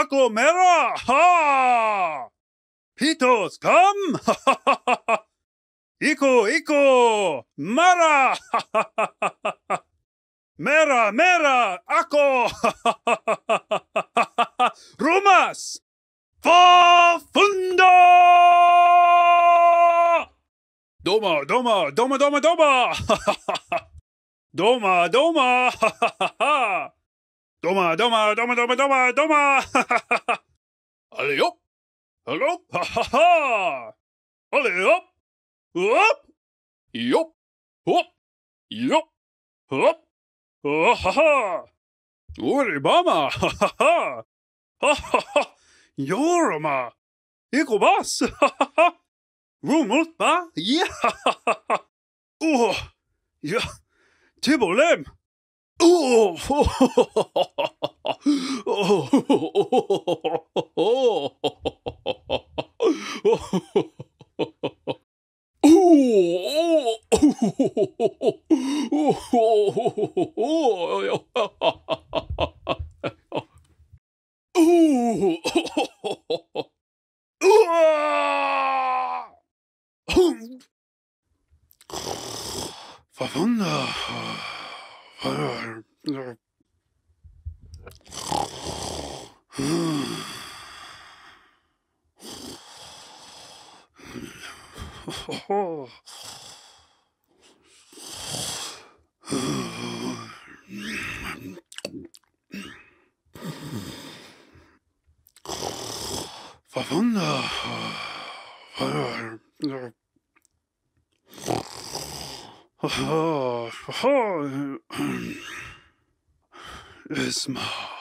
Aclomera! Ha! Pitos, come! Ha ha ha ha! Ico, Ico! Mara! Ha ha ha ha ha! Mera, Mera! Ako! Ha ha ha ha ha ha! Rumas! Fafunda! Doma, Doma, Doma, Doma, Doma! Doma, Doma! Ha ha ha ha! Doma, doma, doma, doma, doma, doma. Alle jopp! Alle jopp! Ha ha ha! Alle jopp! Hopp! Jopp! Hopp! Jopp! Hopp! Ha ha ha! Oribama! Ha ha ha! Ha ha ha! Joroma! Ekobas! Ha ha ha! Rumotba! Ja! Åh! Ja! Tibolem! おファファンだ。Hva faen, da? Oh, oh, oh. Isma.